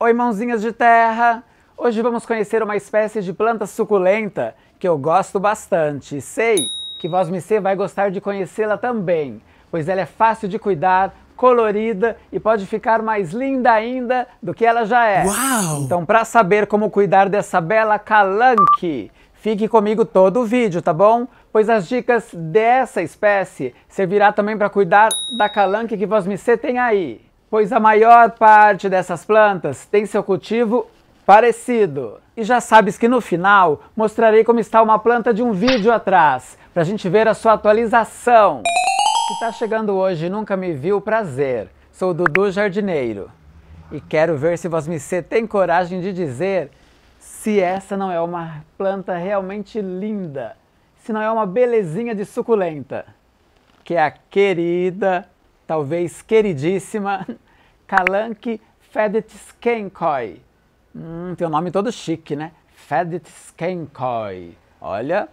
Oi, mãozinhas de terra! Hoje vamos conhecer uma espécie de planta suculenta que eu gosto bastante. Sei que Voz Missê vai gostar de conhecê-la também, pois ela é fácil de cuidar, colorida e pode ficar mais linda ainda do que ela já é. Uau! Então, para saber como cuidar dessa bela calanque, fique comigo todo o vídeo, tá bom? Pois as dicas dessa espécie servirá também para cuidar da calanque que Voz Missê tem aí pois a maior parte dessas plantas tem seu cultivo parecido. E já sabes que no final mostrarei como está uma planta de um vídeo atrás, para a gente ver a sua atualização. Se está chegando hoje e nunca me viu, prazer. Sou Dudu Jardineiro e quero ver se você tem coragem de dizer se essa não é uma planta realmente linda, se não é uma belezinha de suculenta, que é a querida talvez queridíssima, Kalanke Fedetskenkoi. Hum, tem um nome todo chique, né? Fedetskenkoi. Olha,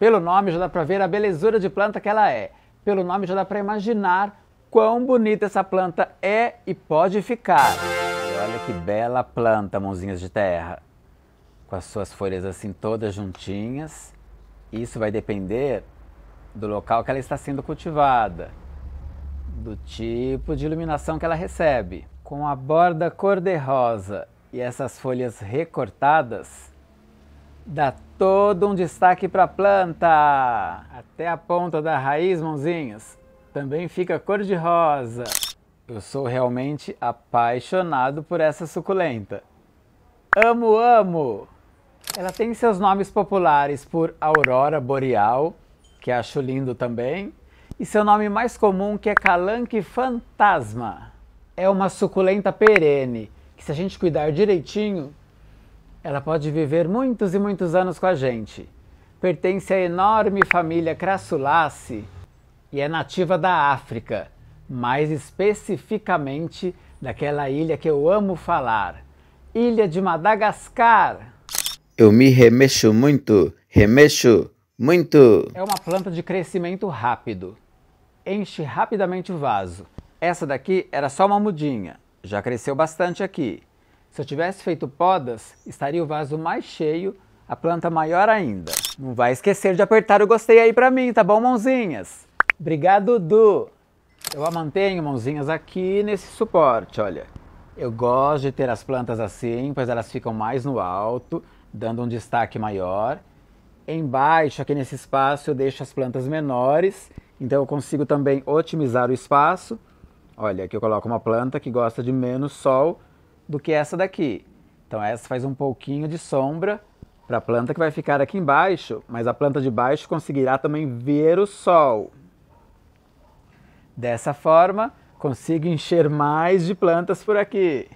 pelo nome já dá para ver a belezura de planta que ela é. Pelo nome já dá para imaginar quão bonita essa planta é e pode ficar. E olha que bela planta, mãozinhas de terra. Com as suas folhas assim todas juntinhas. Isso vai depender do local que ela está sendo cultivada do tipo de iluminação que ela recebe. Com a borda cor-de-rosa e essas folhas recortadas, dá todo um destaque para a planta. Até a ponta da raiz, mãozinhos, também fica cor-de-rosa. Eu sou realmente apaixonado por essa suculenta. Amo, amo! Ela tem seus nomes populares por aurora boreal, que acho lindo também, e seu nome mais comum que é calanque fantasma. É uma suculenta perene que se a gente cuidar direitinho, ela pode viver muitos e muitos anos com a gente. Pertence à enorme família Crassulaceae e é nativa da África, mais especificamente daquela ilha que eu amo falar, Ilha de Madagascar. Eu me remexo muito, remexo muito. É uma planta de crescimento rápido, enche rapidamente o vaso. Essa daqui era só uma mudinha, já cresceu bastante aqui. Se eu tivesse feito podas, estaria o vaso mais cheio, a planta maior ainda. Não vai esquecer de apertar o gostei aí pra mim, tá bom, mãozinhas? Obrigado, Du! Eu a mantenho, mãozinhas, aqui nesse suporte, olha. Eu gosto de ter as plantas assim, pois elas ficam mais no alto, dando um destaque maior. Embaixo, aqui nesse espaço, eu deixo as plantas menores então eu consigo também otimizar o espaço. Olha, aqui eu coloco uma planta que gosta de menos sol do que essa daqui. Então essa faz um pouquinho de sombra para a planta que vai ficar aqui embaixo, mas a planta de baixo conseguirá também ver o sol. Dessa forma, consigo encher mais de plantas por aqui.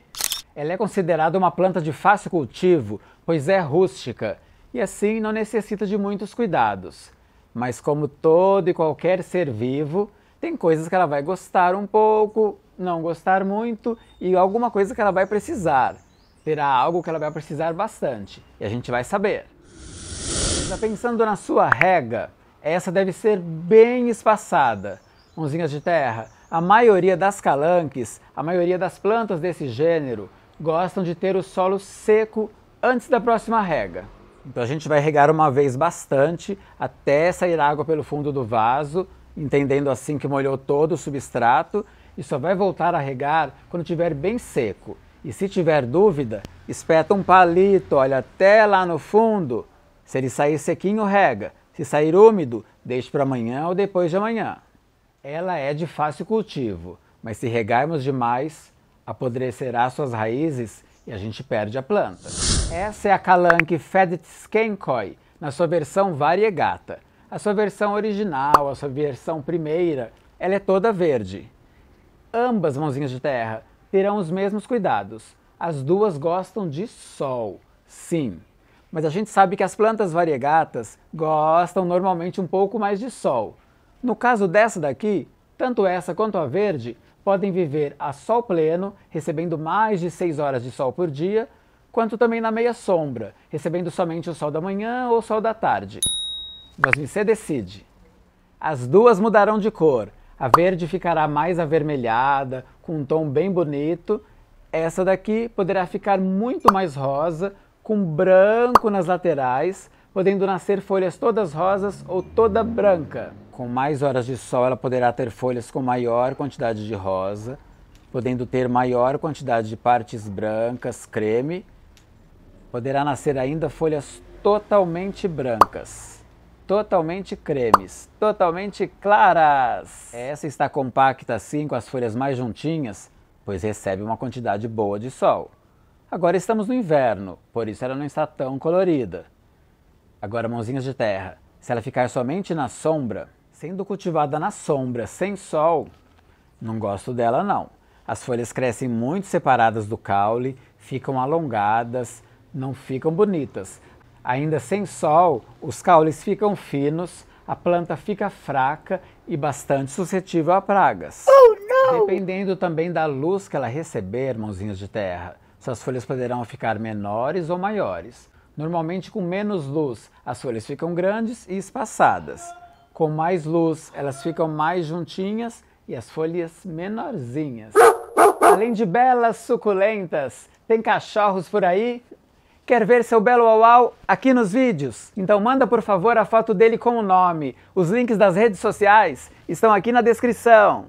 Ela é considerada uma planta de fácil cultivo, pois é rústica e assim não necessita de muitos cuidados. Mas como todo e qualquer ser vivo, tem coisas que ela vai gostar um pouco, não gostar muito e alguma coisa que ela vai precisar. Terá algo que ela vai precisar bastante e a gente vai saber. Já pensando na sua rega, essa deve ser bem espaçada. Mãozinhas de terra, a maioria das calanques, a maioria das plantas desse gênero, gostam de ter o solo seco antes da próxima rega. Então a gente vai regar uma vez bastante até sair água pelo fundo do vaso, entendendo assim que molhou todo o substrato e só vai voltar a regar quando tiver bem seco. E se tiver dúvida, espeta um palito, olha até lá no fundo. Se ele sair sequinho, rega. Se sair úmido, deixe para amanhã ou depois de amanhã. Ela é de fácil cultivo, mas se regarmos demais, apodrecerá suas raízes e a gente perde a planta. Essa é a Calanque Feditskenkoi, na sua versão variegata. A sua versão original, a sua versão primeira, ela é toda verde. Ambas mãozinhas de terra terão os mesmos cuidados. As duas gostam de sol, sim. Mas a gente sabe que as plantas variegatas gostam normalmente um pouco mais de sol. No caso dessa daqui, tanto essa quanto a verde podem viver a sol pleno, recebendo mais de 6 horas de sol por dia, quanto também na meia sombra, recebendo somente o sol da manhã ou o sol da tarde. Mas você decide. As duas mudarão de cor. A verde ficará mais avermelhada, com um tom bem bonito. Essa daqui poderá ficar muito mais rosa, com branco nas laterais, podendo nascer folhas todas rosas ou toda branca. Com mais horas de sol, ela poderá ter folhas com maior quantidade de rosa, podendo ter maior quantidade de partes brancas, creme. Poderá nascer ainda folhas totalmente brancas, totalmente cremes, totalmente claras. Essa está compacta assim, com as folhas mais juntinhas, pois recebe uma quantidade boa de sol. Agora estamos no inverno, por isso ela não está tão colorida. Agora, mãozinhas de terra. Se ela ficar somente na sombra, Sendo cultivada na sombra, sem sol, não gosto dela não. As folhas crescem muito separadas do caule, ficam alongadas, não ficam bonitas. Ainda sem sol, os caules ficam finos, a planta fica fraca e bastante suscetível a pragas. Oh, não! Dependendo também da luz que ela receber, irmãozinhos de terra, suas folhas poderão ficar menores ou maiores. Normalmente, com menos luz, as folhas ficam grandes e espaçadas com mais luz, elas ficam mais juntinhas e as folhas menorzinhas. Além de belas, suculentas, tem cachorros por aí? Quer ver seu belo uau aqui nos vídeos? Então manda por favor a foto dele com o nome. Os links das redes sociais estão aqui na descrição.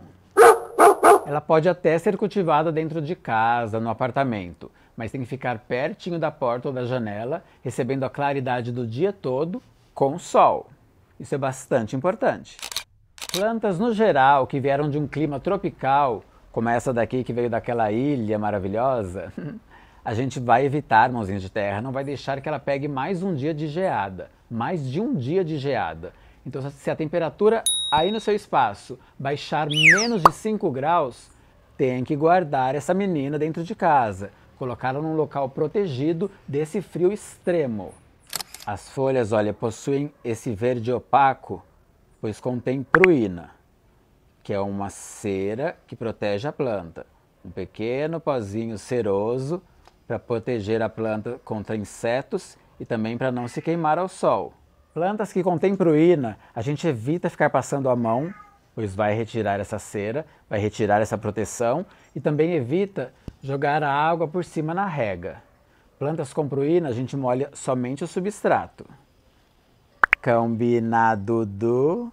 Ela pode até ser cultivada dentro de casa, no apartamento, mas tem que ficar pertinho da porta ou da janela, recebendo a claridade do dia todo com o sol. Isso é bastante importante. Plantas no geral que vieram de um clima tropical, como essa daqui que veio daquela ilha maravilhosa, a gente vai evitar mãozinha de terra, não vai deixar que ela pegue mais um dia de geada, mais de um dia de geada. Então, se a temperatura aí no seu espaço baixar menos de 5 graus, tem que guardar essa menina dentro de casa, colocá-la num local protegido desse frio extremo. As folhas, olha, possuem esse verde opaco, pois contém pruína, que é uma cera que protege a planta. Um pequeno pozinho ceroso para proteger a planta contra insetos e também para não se queimar ao sol. Plantas que contêm pruína, a gente evita ficar passando a mão, pois vai retirar essa cera, vai retirar essa proteção e também evita jogar a água por cima na rega. Plantas com pruína, a gente molha somente o substrato. Combinado do...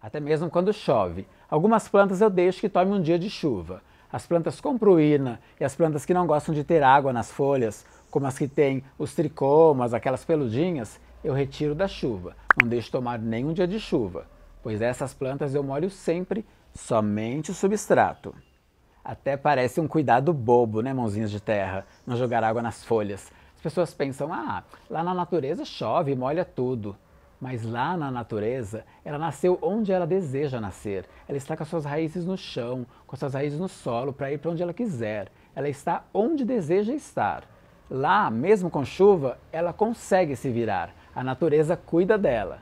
Até mesmo quando chove. Algumas plantas eu deixo que tome um dia de chuva. As plantas com pruína e as plantas que não gostam de ter água nas folhas, como as que têm os tricomas, aquelas peludinhas, eu retiro da chuva. Não deixo tomar nenhum dia de chuva, pois essas plantas eu molho sempre somente o substrato. Até parece um cuidado bobo, né, mãozinhas de terra, não jogar água nas folhas. As pessoas pensam, ah, lá na natureza chove, e molha tudo. Mas lá na natureza, ela nasceu onde ela deseja nascer. Ela está com as suas raízes no chão, com as suas raízes no solo, para ir para onde ela quiser. Ela está onde deseja estar. Lá, mesmo com chuva, ela consegue se virar. A natureza cuida dela.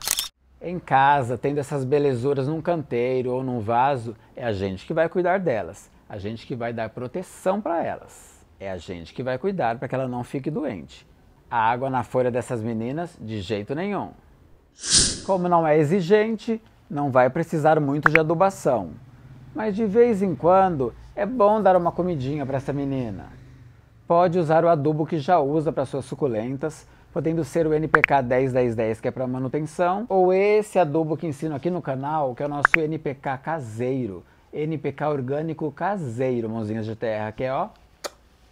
Em casa, tendo essas belezuras num canteiro ou num vaso, é a gente que vai cuidar delas a gente que vai dar proteção para elas. É a gente que vai cuidar para que ela não fique doente. A água na folha dessas meninas, de jeito nenhum. Como não é exigente, não vai precisar muito de adubação. Mas de vez em quando é bom dar uma comidinha para essa menina. Pode usar o adubo que já usa para suas suculentas, podendo ser o NPK 101010 que é para manutenção, ou esse adubo que ensino aqui no canal, que é o nosso NPK caseiro, NPK orgânico caseiro, mãozinhas de terra, que é ó,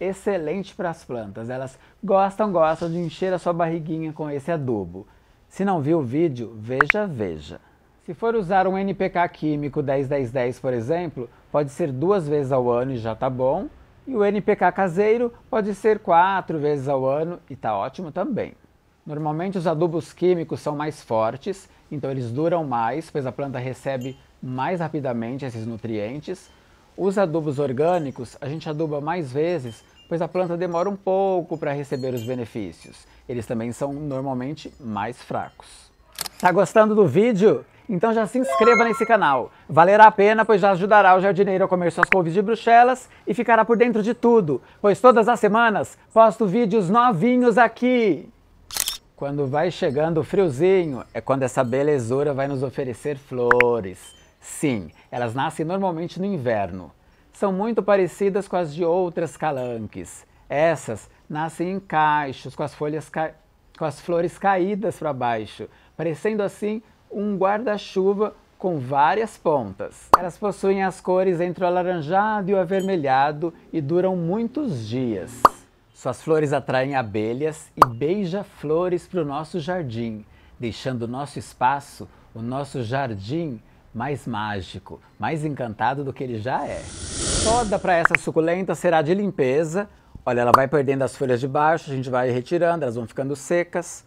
excelente para as plantas. Elas gostam, gostam de encher a sua barriguinha com esse adubo. Se não viu o vídeo, veja, veja. Se for usar um NPK químico 10-10-10, por exemplo, pode ser duas vezes ao ano e já tá bom. E o NPK caseiro pode ser quatro vezes ao ano e tá ótimo também. Normalmente os adubos químicos são mais fortes, então eles duram mais, pois a planta recebe mais rapidamente esses nutrientes. Os adubos orgânicos a gente aduba mais vezes, pois a planta demora um pouco para receber os benefícios. Eles também são normalmente mais fracos. Tá gostando do vídeo? Então já se inscreva nesse canal. Valerá a pena, pois já ajudará o jardineiro a comer suas couves de bruxelas e ficará por dentro de tudo, pois todas as semanas posto vídeos novinhos aqui. Quando vai chegando o friozinho, é quando essa belezura vai nos oferecer flores. Sim, elas nascem normalmente no inverno. São muito parecidas com as de outras calanques. Essas nascem em caixos, com as, folhas ca... com as flores caídas para baixo, parecendo assim um guarda-chuva com várias pontas. Elas possuem as cores entre o alaranjado e o avermelhado e duram muitos dias. Suas flores atraem abelhas e beija-flores para o nosso jardim, deixando o nosso espaço, o nosso jardim, mais mágico, mais encantado do que ele já é. Toda para essa suculenta será de limpeza. Olha, ela vai perdendo as folhas de baixo, a gente vai retirando, elas vão ficando secas.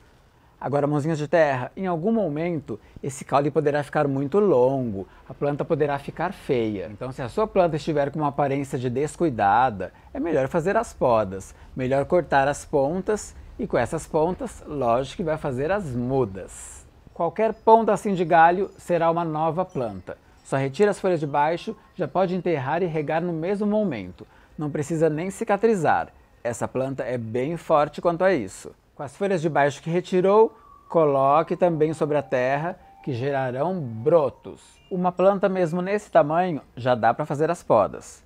Agora, mãozinhas de terra, em algum momento esse caule poderá ficar muito longo, a planta poderá ficar feia. Então, se a sua planta estiver com uma aparência de descuidada, é melhor fazer as podas, melhor cortar as pontas e com essas pontas, lógico que vai fazer as mudas. Qualquer ponta assim de galho será uma nova planta. Só retira as folhas de baixo, já pode enterrar e regar no mesmo momento. Não precisa nem cicatrizar. Essa planta é bem forte quanto a isso. Com as folhas de baixo que retirou, coloque também sobre a terra, que gerarão brotos. Uma planta mesmo nesse tamanho já dá para fazer as podas.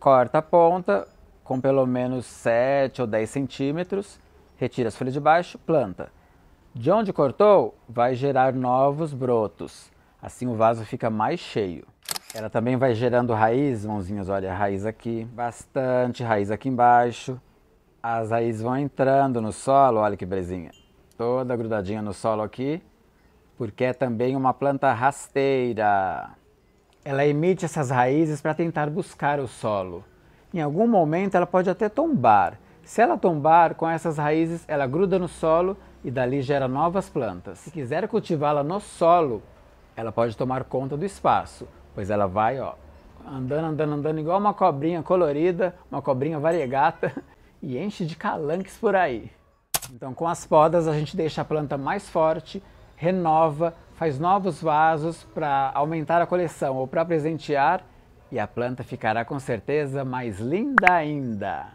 Corta a ponta com pelo menos 7 ou 10 centímetros, retira as folhas de baixo, planta. De onde cortou, vai gerar novos brotos. Assim o vaso fica mais cheio. Ela também vai gerando raiz, mãozinhas, olha, raiz aqui, bastante raiz aqui embaixo. As raízes vão entrando no solo, olha que belezinha. Toda grudadinha no solo aqui, porque é também uma planta rasteira. Ela emite essas raízes para tentar buscar o solo. Em algum momento ela pode até tombar. Se ela tombar com essas raízes, ela gruda no solo e dali gera novas plantas. Se quiser cultivá-la no solo, ela pode tomar conta do espaço, pois ela vai ó, andando, andando, andando igual uma cobrinha colorida, uma cobrinha variegata e enche de calanques por aí. Então, com as podas, a gente deixa a planta mais forte, renova, faz novos vasos para aumentar a coleção ou para presentear e a planta ficará com certeza mais linda ainda.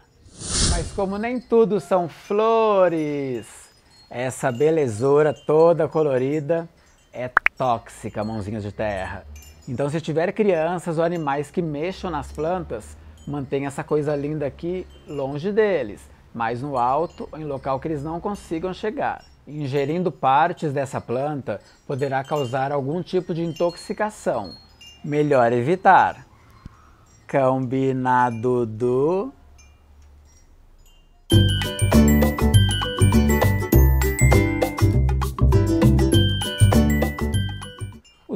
Mas, como nem tudo são flores, essa belezura toda colorida é tóxica, mãozinhas de terra. Então se tiver crianças ou animais que mexam nas plantas, mantenha essa coisa linda aqui longe deles, mais no alto, em local que eles não consigam chegar. Ingerindo partes dessa planta poderá causar algum tipo de intoxicação. Melhor evitar. Combinado do...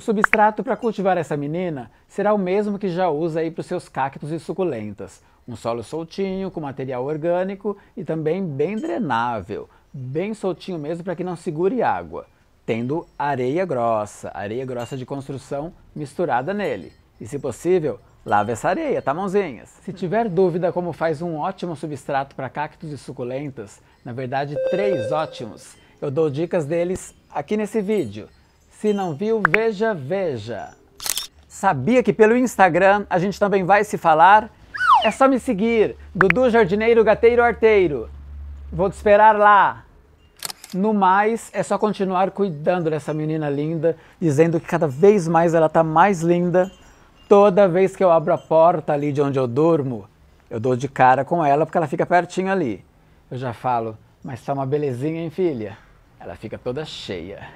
substrato para cultivar essa menina será o mesmo que já usa aí para os seus cactos e suculentas. Um solo soltinho, com material orgânico e também bem drenável, bem soltinho mesmo para que não segure água, tendo areia grossa, areia grossa de construção misturada nele. E se possível, lave essa areia, tá mãozinhas? Se tiver dúvida como faz um ótimo substrato para cactos e suculentas, na verdade três ótimos, eu dou dicas deles aqui nesse vídeo. Se não viu, veja, veja. Sabia que pelo Instagram a gente também vai se falar? É só me seguir, Dudu Jardineiro Gateiro Arteiro. Vou te esperar lá. No mais, é só continuar cuidando dessa menina linda, dizendo que cada vez mais ela tá mais linda. Toda vez que eu abro a porta ali de onde eu durmo, eu dou de cara com ela porque ela fica pertinho ali. Eu já falo, mas tá uma belezinha, hein, filha? Ela fica toda cheia.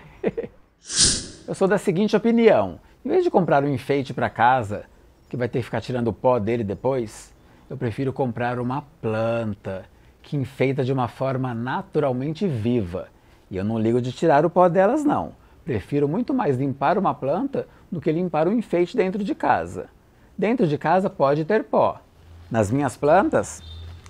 Eu sou da seguinte opinião: em vez de comprar um enfeite para casa, que vai ter que ficar tirando o pó dele depois, eu prefiro comprar uma planta que enfeita de uma forma naturalmente viva. E eu não ligo de tirar o pó delas, não. Prefiro muito mais limpar uma planta do que limpar um enfeite dentro de casa. Dentro de casa pode ter pó. Nas minhas plantas,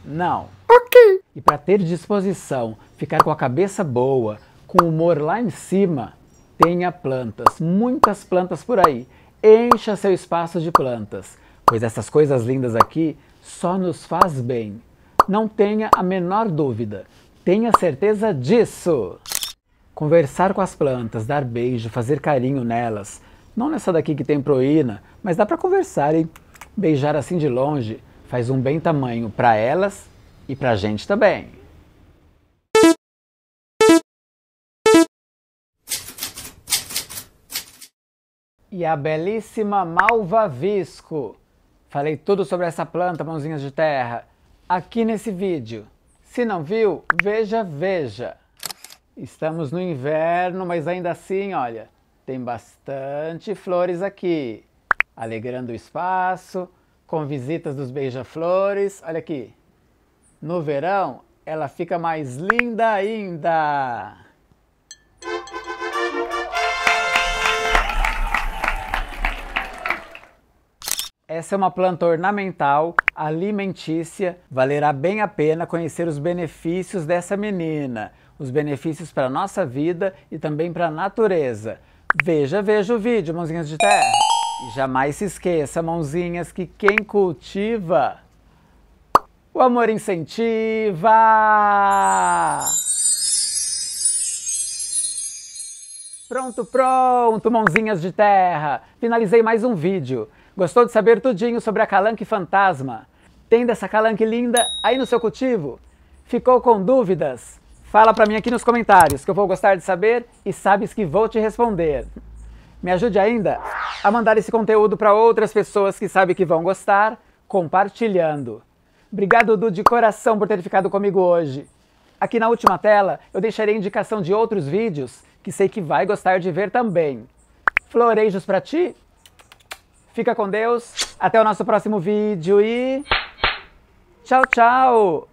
não. Ok. E para ter disposição, ficar com a cabeça boa, com o humor lá em cima, tenha plantas, muitas plantas por aí. Encha seu espaço de plantas, pois essas coisas lindas aqui só nos faz bem. Não tenha a menor dúvida, tenha certeza disso. Conversar com as plantas, dar beijo, fazer carinho nelas. Não nessa daqui que tem proína, mas dá para conversar e beijar assim de longe faz um bem tamanho para elas e para a gente também. e a belíssima malva visco. Falei tudo sobre essa planta, mãozinhas de terra, aqui nesse vídeo. Se não viu, veja, veja. Estamos no inverno, mas ainda assim, olha, tem bastante flores aqui, alegrando o espaço, com visitas dos beija-flores. Olha aqui. No verão, ela fica mais linda ainda. Essa é uma planta ornamental, alimentícia. Valerá bem a pena conhecer os benefícios dessa menina, os benefícios para a nossa vida e também para a natureza. Veja, veja o vídeo, mãozinhas de terra. E jamais se esqueça, mãozinhas, que quem cultiva, o amor incentiva. Pronto, pronto, mãozinhas de terra. Finalizei mais um vídeo. Gostou de saber tudinho sobre a calanque fantasma? Tem dessa calanque linda aí no seu cultivo? Ficou com dúvidas? Fala para mim aqui nos comentários que eu vou gostar de saber e sabes que vou te responder. Me ajude ainda a mandar esse conteúdo para outras pessoas que sabem que vão gostar, compartilhando. Obrigado, Dudu, de coração por ter ficado comigo hoje. Aqui na última tela eu deixarei indicação de outros vídeos que sei que vai gostar de ver também. Florejos para ti? Fica com Deus. Até o nosso próximo vídeo e. Tchau, tchau!